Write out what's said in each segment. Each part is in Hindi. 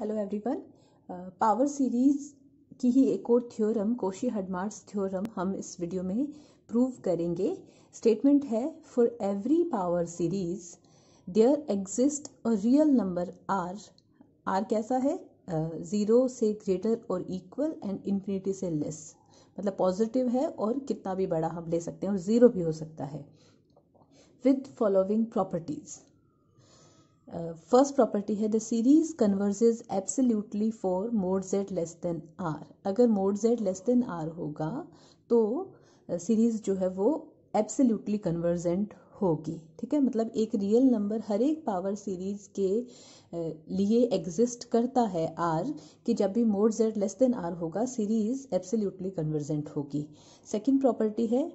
हेलो एवरीवन पावर सीरीज की ही एक और थ्योरम कोशी हडमार्स थ्योरम हम इस वीडियो में प्रूव करेंगे स्टेटमेंट है for every power series there exist a real number R R कैसा है ज़ीरो uh, से ग्रेटर और इक्वल एंड इन्फिनिटी से लेस मतलब पॉजिटिव है और कितना भी बड़ा हम ले सकते हैं और ज़ीरो भी हो सकता है with following properties first property है the series converges absolutely for mod Z less than R अगर mod Z less than R होगा तो सीरीज जो है वो एब्सोल्यूटली कन्वर्जेंट होगी ठीक है मतलब एक रियल नंबर हर एक पावर सीरीज के लिए एग्जिस्ट करता है आर कि जब भी mod Z less than R होगा सीरीज एब्सोल्यूटली कन्वर्जेंट होगी सेकंड प्रॉपर्टी है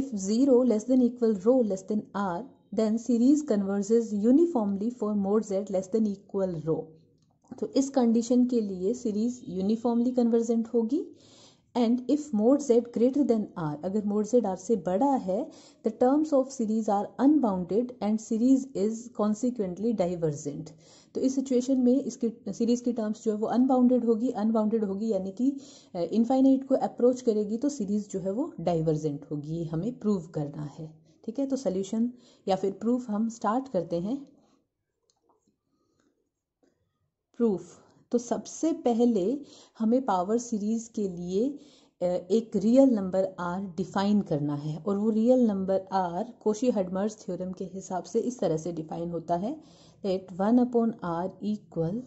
if zero less than equal rho less than R then series converges uniformly for mod Z less than equal rho तो इस कंडीशन के लिए सीरीज यूनिफॉर्मली कन्वर्जेंट होगी and if mod Z greater than R अगर मोड जेड आर से बड़ा है the terms of series are unbounded and series is consequently divergent तो इस सिचुएशन में इसकी सीरीज की टर्म्स जो है वो अनबाउंडेड होगी अनबाउंडेड होगी यानी कि इनफाइनाइट को अप्रोच करेगी तो सीरीज जो है वो डाइवर्जेंट होगी ये हमें प्रूव करना है ठीक है तो सोल्यूशन या फिर प्रूफ हम स्टार्ट करते हैं प्रूफ तो सबसे पहले हमें पावर सीरीज के लिए एक रियल नंबर आर डिफाइन करना है और वो real number R Cauchy Hadamard's theorem के हिसाब से इस तरह से डिफाइन होता है at one upon are equal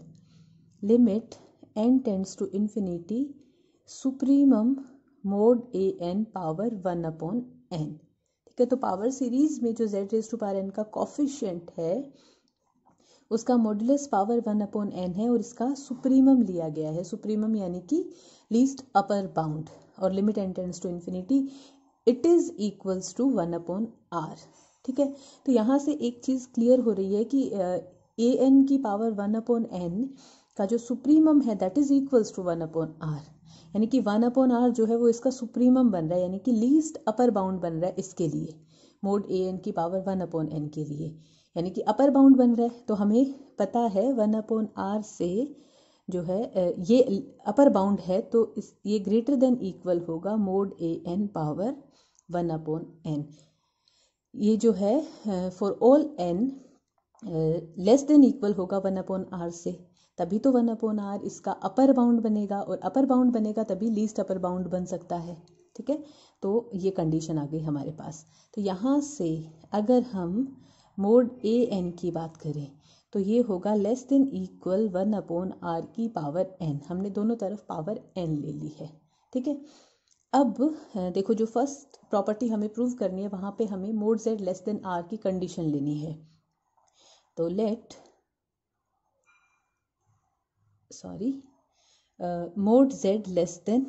limit N tends to infinity supremum mod A N power one upon N ठीक है तो पावर सीरीज में जो Z raise to power N का कॉफिशियंट है उसका modulus power one upon N है और इसका सुप्रीमम लिया गया है सुप्रीमम यानी कि लीस्ट अपर बाउंड और limit N tends to infinity it is equals to one upon R ठीक है तो यहाँ से एक चीज़ क्लियर हो रही है कि ए एन की पावर वन अपॉन एन का जो सुप्रीमम है that is equals to one upon R यानी कि वन अपॉन आर जो है वो इसका सुप्रीमम बन रहा है यानी कि लीस्ट अपर बाउंड बन रहा है इसके लिए मोड ए एन की पावर वन अपॉन एन के लिए यानी कि अपर बाउंड बन रहा है तो हमें पता है वन अपॉन आर से जो है ये अपर बाउंड है तो इस ये ग्रेटर देन इक्वल होगा mod A N power one upon N ये जो है for all N less than equal होगा वन अपॉन आर से तभी तो वन अपोन आर इसका अपर बाउंड बनेगा और अपर बाउंड बनेगा तभी लीस्ट अपर बाउंड बन सकता है ठीक है तो ये कंडीशन आ गई हमारे पास तो यहाँ से अगर हम मोड ए एन की बात करें तो ये होगा less than equal one upon R की पावर एन हमने दोनों तरफ पावर एन ले ली है ठीक है अब देखो जो फर्स्ट प्रॉपर्टी हमें प्रूव करनी है वहाँ पे हमें mod Z less than R की कंडीशन लेनी है तो let sorry mod Z less than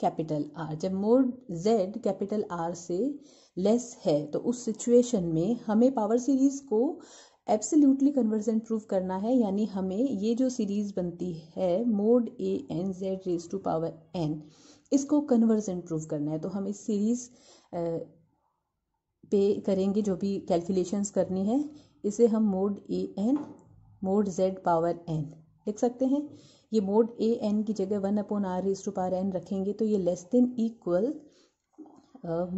capital R जब मोड जेड कैपिटल आर से लेस है तो उस सिचुएशन में हमें पावर सीरीज को एब्सोल्युटली कन्वर्जेंट प्रूव करना है यानी हमें ये जो सीरीज बनती है mod A N Z raise to power N इसको कन्वर्जेंट प्रूव करना है तो हम इस सीरीज uh, पे करेंगे जो भी कैलकुलेशंस करनी है इसे हम mod A N mod Z power N लिख सकते हैं ये मोड ए एन की जगह one upon R raise to power N रखेंगे तो ये less than equal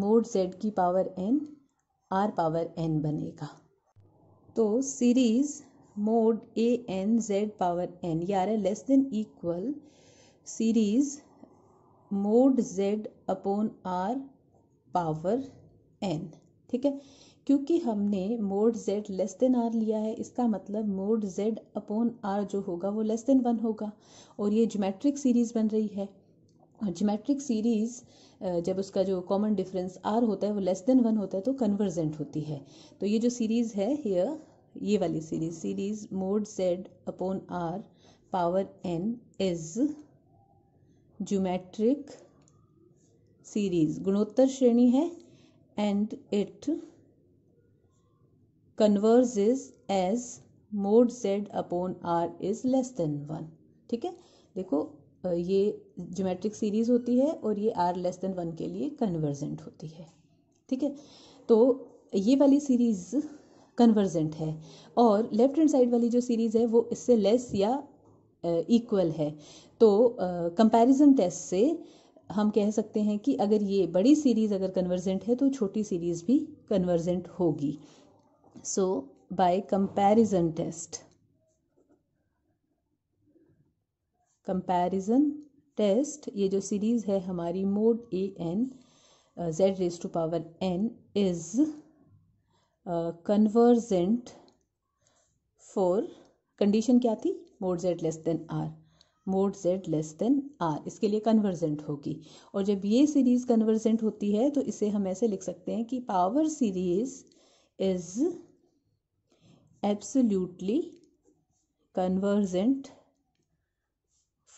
mod Z की power N R power N बनेगा तो series mod A N Z power N ये आ रहा है less than equal series mod Z upon R power N ठीक है क्योंकि हमने mod z less than R लिया है इसका मतलब मोड z अपॉन आर जो होगा वो लेस देन वन होगा और ये जोमेट्रिक सीरीज़ बन रही है और जोमेट्रिक सीरीज़ जब उसका जो कॉमन डिफरेंस आर होता है वो लेस देन वन होता है तो कन्वर्जेंट होती है तो ये जो सीरीज़ है हेयर ये वाली series series mod Z upon R power N is geometric series गुणोत्तर श्रेणी है and it converges as mod Z upon R is less than one ठीक है देखो ये जोमेट्रिक सीरीज होती है और ये आर लेस देन वन के लिए कन्वर्जेंट होती है ठीक है तो ये वाली सीरीज कन्वर्जेंट है और लेफ्ट हैंड साइड वाली जो सीरीज है वो इससे लेस या इक्वल है तो कंपैरिजन टेस्ट से हम कह सकते हैं कि अगर ये बड़ी सीरीज अगर कन्वर्जेंट है तो छोटी सीरीज भी कन्वर्जेंट होगी So, by comparison test, comparison test ये जो सीरीज़ है हमारी mod A N Z to to power N is convergent for condition क्या थी mod Z less than R mod Z less than R इसके लिए कन्वर्जेंट होगी और जब ये सीरीज़ कन्वर्जेंट होती है तो इसे हम ऐसे लिख सकते हैं कि power series is absolutely convergent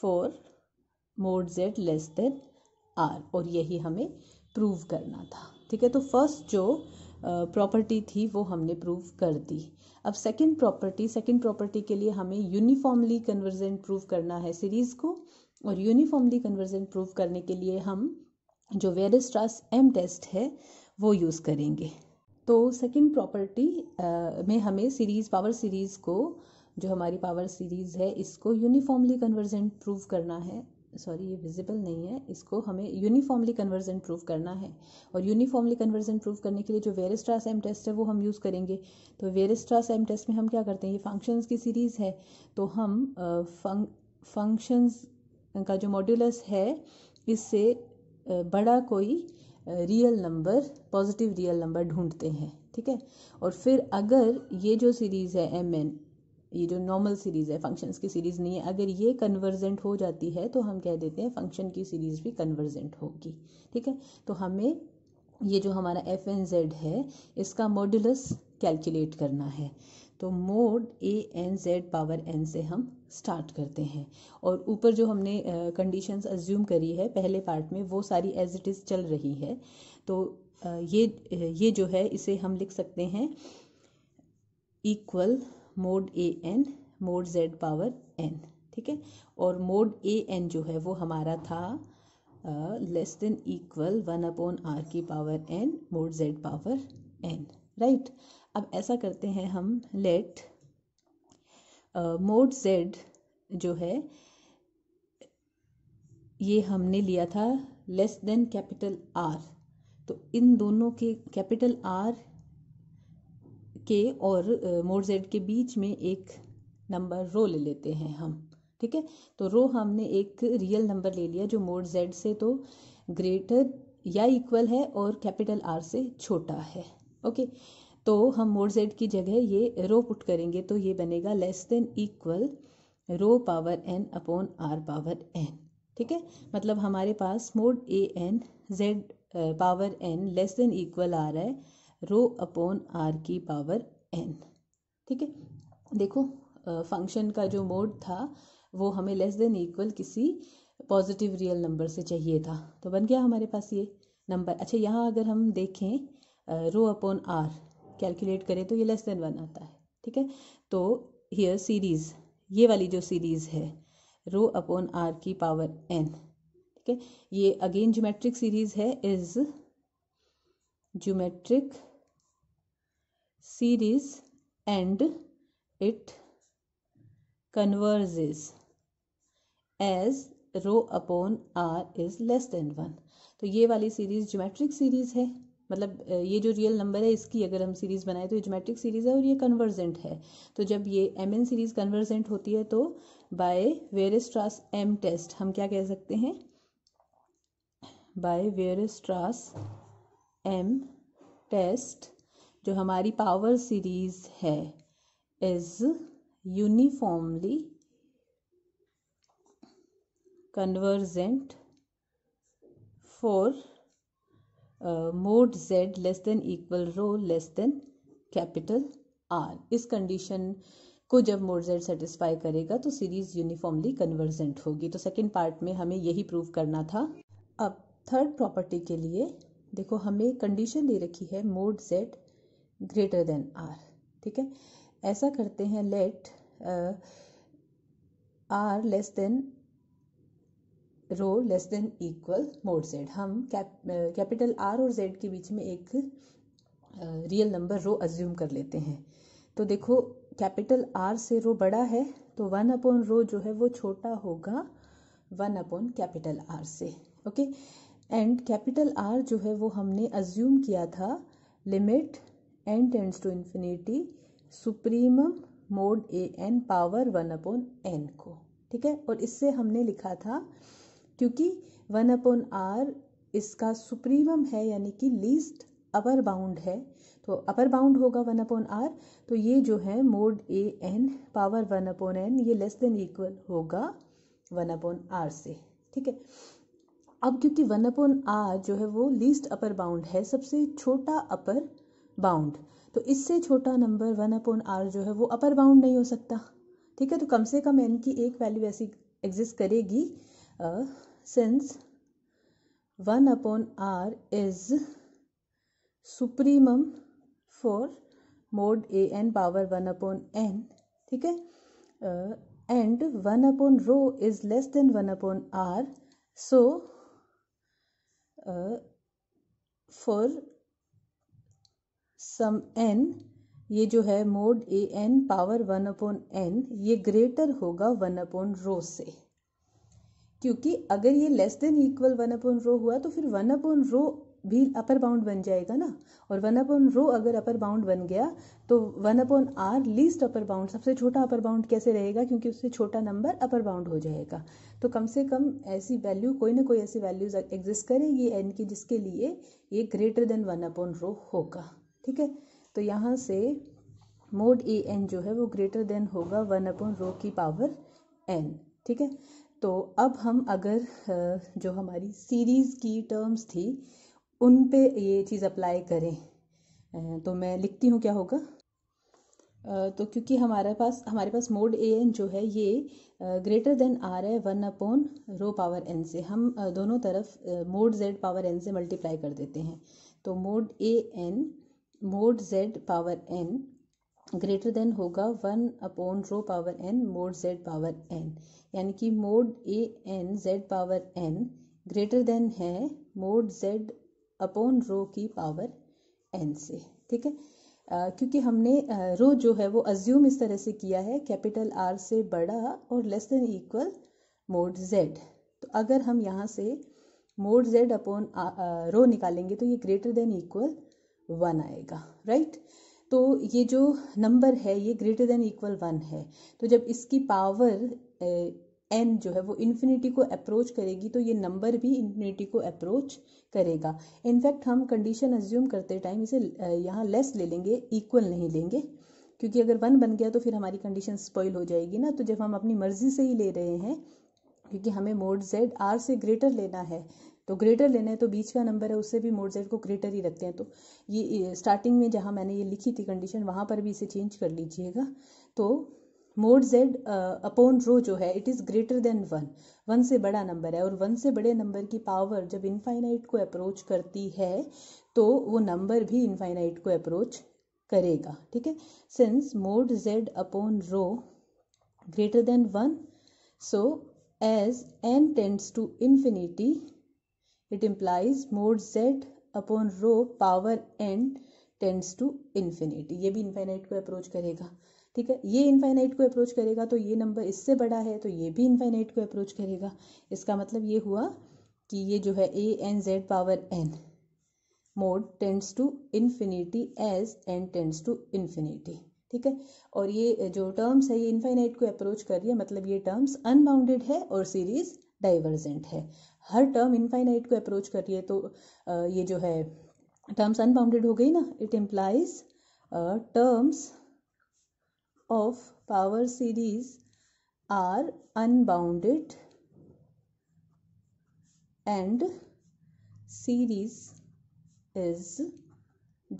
for mod Z less than R और यही हमें प्रूव करना था ठीक है तो फर्स्ट जो प्रॉपर्टी थी वो हमने प्रूव कर दी अब सेकंड प्रॉपर्टी सेकंड प्रॉपर्टी के लिए हमें यूनिफॉर्मली कन्वर्जेंट प्रूव करना है सीरीज़ को और यूनिफॉर्मली कन्वर्जेंट प्रूव करने के लिए हम जो वेरिस्ट्रास एम टेस्ट है वो यूज़ करेंगे तो सेकंड प्रॉपर्टी में हमें सीरीज़ पावर सीरीज़ को जो हमारी पावर सीरीज़ है इसको यूनिफॉर्मली कन्वर्जेंट प्रूव करना है सॉरी ये विजिबल नहीं है इसको हमें यूनिफॉर्मली कन्वर्जेंट प्रूव करना है और यूनिफॉर्मली कन्वर्जेंट प्रूव करने के लिए जो वेरेस्ट्रा सेम टेस्ट है वो हम यूज़ करेंगे तो वेरेस्ट्रा सेम टेस्ट में हम क्या करते हैं ये फंक्शंस की सीरीज़ है तो हम फंक्शंस का जो मॉड्यूलस है इससे बड़ा कोई real number positive real number ढूंढते हैं ठीक है और फिर अगर ये जो सीरीज़ है एम एन ये जो नॉर्मल सीरीज़ है फंक्शंस की सीरीज़ नहीं है अगर ये कन्वर्जेंट हो जाती है तो हम कह देते हैं फंक्शन की सीरीज़ भी कन्वर्जेंट होगी ठीक है तो हमें ये जो हमारा एफ एन जेड है इसका मॉडुलस कैलकुलेट करना है तो mod A N Z power N से हम स्टार्ट करते हैं और ऊपर जो हमने कंडीशंस अज्यूम करी है पहले पार्ट में वो सारी एज इट इज़ चल रही है तो ये ये जो है इसे हम लिख सकते हैं equal mod A N mod Z power N ठीक है और मोड ए एन जो है वो हमारा था less than equal one upon R की power N mod Z power N right अब ऐसा करते हैं हम लेट मोड जेड जो है ये हमने लिया था लेस देन कैपिटल आर तो इन दोनों के कैपिटल आर के और मोड जेड के बीच में एक नंबर रो ले लेते हैं हम ठीक है तो रो हमने एक रियल नंबर ले लिया जो मोड जेड से तो ग्रेटर या इक्वल है और कैपिटल आर से छोटा है ओके तो हम मोड जेड की जगह ये रो पुट करेंगे तो ये बनेगा less than equal rho power N upon R power N ठीक है मतलब हमारे पास mod A N Z power N less than equal आ रहा है रो अपॉन आर की पावर एन ठीक है देखो फंक्शन का जो मोड था वो हमें लेस देन इक्वल किसी पॉजिटिव रियल नंबर से चाहिए था तो बन गया हमारे पास ये नंबर अच्छा यहाँ अगर हम देखें रो अपॉन आर कैलकुलेट करें तो ये लेस देन वन आता है ठीक है तो हियर सीरीज़ ये वाली जो सीरीज़ है रो अपॉन आर की पावर एन ठीक है ये अगेन ज्योमेट्रिक सीरीज़ है is geometric series and it converges as rho upon R is less than one तो ये वाली सीरीज़ ज्योमेट्रिक सीरीज़ है मतलब ये जो रियल नंबर है इसकी अगर हम सीरीज़ बनाए तो ये जोमेट्रिक सीरीज़ है और ये कन्वर्जेंट है तो जब ये एम एन सीरीज़ कन्वर्जेंट होती है तो बाय वेरेस्ट्रास एम टेस्ट हम क्या कह सकते हैं बाय वेरेस्ट्रास एम टेस्ट जो हमारी पावर सीरीज़ है is uniformly convergent for mod Z less than equal rho less than capital R इस कंडीशन को जब मोड जेड सेटिस्फाई करेगा तो सीरीज यूनिफॉर्मली कन्वर्जेंट होगी तो सेकेंड पार्ट में हमें यही प्रूव करना था अब थर्ड प्रॉपर्टी के लिए देखो हमें कंडीशन दे रखी है mod Z greater than R ठीक है ऐसा करते हैं let R less than rho less than equal mod Z हम कैपिटल आर और जेड के बीच में एक रियल नंबर रो अज्यूम कर लेते हैं तो देखो कैपिटल आर से रो बड़ा है तो वन अपॉन रो जो है वो छोटा होगा वन अपॉन कैपिटल आर से ओके एंड कैपिटल आर जो है वो हमने अज्यूम किया था limit N tends to infinity supremum mod A N power one upon N को ठीक है और इससे हमने लिखा था क्योंकि वन अपॉन आर इसका सुप्रीमम है यानी कि लीस्ट अपर बाउंड है तो अपर बाउंड होगा वन अपॉन आर तो ये जो है mod A N power one upon N ये लेस देन इक्वल होगा वन अपॉन आर से ठीक है अब क्योंकि वन अपॉन आर जो है वो लीस्ट अपर बाउंड है सबसे छोटा अपर बाउंड तो इससे छोटा नंबर वन अपॉन आर जो है वो अपर बाउंड नहीं हो सकता ठीक है तो कम से कम एन की एक वैल्यू ऐसी एग्जिस्ट करेगी since 1 upon r is supremum for mod A N power one upon N ठीक है and one upon rho is less than one upon r so for some n ये जो है mod A N power one upon N ये ग्रेटर होगा वन अपॉन रो से क्योंकि अगर ये less than equal one upon rho हुआ तो फिर वन अपॉन रो भी अपर बाउंड बन जाएगा ना और वन अपॉन रो अगर अपर बाउंड बन गया तो one upon r least upper bound सबसे छोटा अपर बाउंड कैसे रहेगा क्योंकि उससे छोटा नंबर अपर बाउंड हो जाएगा तो कम से कम ऐसी वैल्यू कोई ना कोई ऐसी वैल्यूज एग्जिस्ट करे ये एन की जिसके लिए ये greater than one upon rho होगा ठीक है तो यहाँ से मोड ए एन जो है वो ग्रेटर देन होगा वन अपॉन रो की पावर एन ठीक है तो अब हम अगर जो हमारी सीरीज़ की टर्म्स थी उन पे ये चीज़ अप्लाई करें तो मैं लिखती हूँ क्या होगा तो क्योंकि हमारे पास हमारे पास मोड ए एन जो है ये ग्रेटर देन आर है one upon rho power N से हम दोनों तरफ मोड जेड पावर एन से मल्टीप्लाई कर देते हैं तो mod A N mod Z power n greater than होगा one upon rho power N mod Z power n यानी कि mod A N Z power n greater than है मोड जेड अपॉन रो की पावर एन से ठीक है Uh, क्योंकि हमने uh, रो जो है वो अज्यूम इस तरह से किया है कैपिटल आर से बड़ा और less than equal mod z तो अगर हम यहाँ से मोड जेड अपॉन रो निकालेंगे तो ये ग्रेटर देन इक्वल वन आएगा राइट right? तो ये जो नंबर है ये ग्रेटर देन इक्वल वन है तो जब इसकी पावर एन जो है वो इन्फिनिटी को अप्रोच करेगी तो ये नंबर भी इन्फिनिटी को अप्रोच करेगा इनफैक्ट हम कंडीशन अज्यूम करते टाइम इसे यहाँ लेस ले लेंगे इक्वल नहीं लेंगे क्योंकि अगर वन बन गया तो फिर हमारी कंडीशन स्पॉइल हो जाएगी ना तो जब हम अपनी मर्जी से ही ले रहे हैं क्योंकि हमें मोड जेड आर से ग्रेटर लेना है तो ग्रेटर लेना है तो बीच का नंबर है उससे भी मोड जेड को ग्रेटर ही रखते हैं तो ये स्टार्टिंग में जहाँ मैंने ये लिखी थी कंडीशन वहाँ पर भी इसे चेंज कर लीजिएगा तो मोड जेड अपोन रो जो है it is greater than one one से बड़ा नंबर है और वन से बड़े नंबर की पावर जब इनफाइनाइट को अप्रोच करती है तो वो नंबर भी इनफाइनाइट को अप्रोच करेगा ठीक है since mod Z upon rho greater than one so as n tends to infinity it implies mod z upon rho power n tends to infinity ये भी इन्फाइनाइट को अप्रोच करेगा ठीक है ये इन्फाइनाइट को अप्रोच करेगा तो ये नंबर इससे बड़ा है तो ये भी इन्फाइनाइट को अप्रोच करेगा इसका मतलब ये हुआ कि ये जो है a N Z power N mod tends to infinity as n tends to infinity ठीक है और ये जो टर्म्स है ये इन्फाइनाइट को अप्रोच कर रही है मतलब ये टर्म्स अनबाउंडेड है और सीरीज डाइवर्जेंट है हर टर्म इनफाइनाइट को अप्रोच करिए तो ये जो है टर्म्स अनबाउंडेड हो गई ना it implies terms of power series are unbounded and series is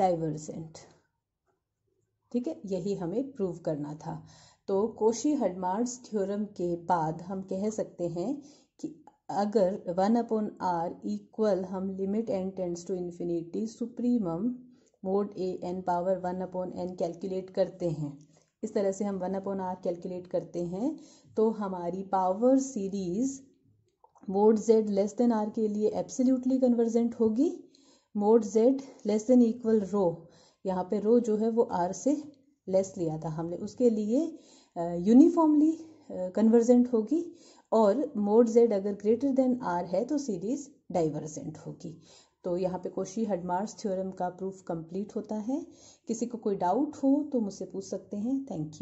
divergent ठीक है यही हमें प्रूव करना था तो कोशी हडमार्स थ्योरम के बाद हम कह सकते हैं अगर वन अपॉन आर इक्वल हम limit N tends to infinity supremum mod A N power one upon n calculate करते हैं इस तरह से हम वन अपॉन आर कैलकुलेट करते हैं तो हमारी power series mod Z less than r के लिए एब्सोल्युटली कन्वर्जेंट होगी mod Z less than equal rho यहाँ पे रो जो है वो आर से लेस लिया था हमने उसके लिए यूनिफॉर्मली कन्वर्जेंट होगी और मोड जेड अगर ग्रेटर देन आर है तो सीरीज डाइवर्जेंट होगी तो यहाँ पे कोशी हडमार्स थ्योरम का प्रूफ कंप्लीट होता है किसी को कोई डाउट हो तो मुझसे पूछ सकते हैं थैंक यू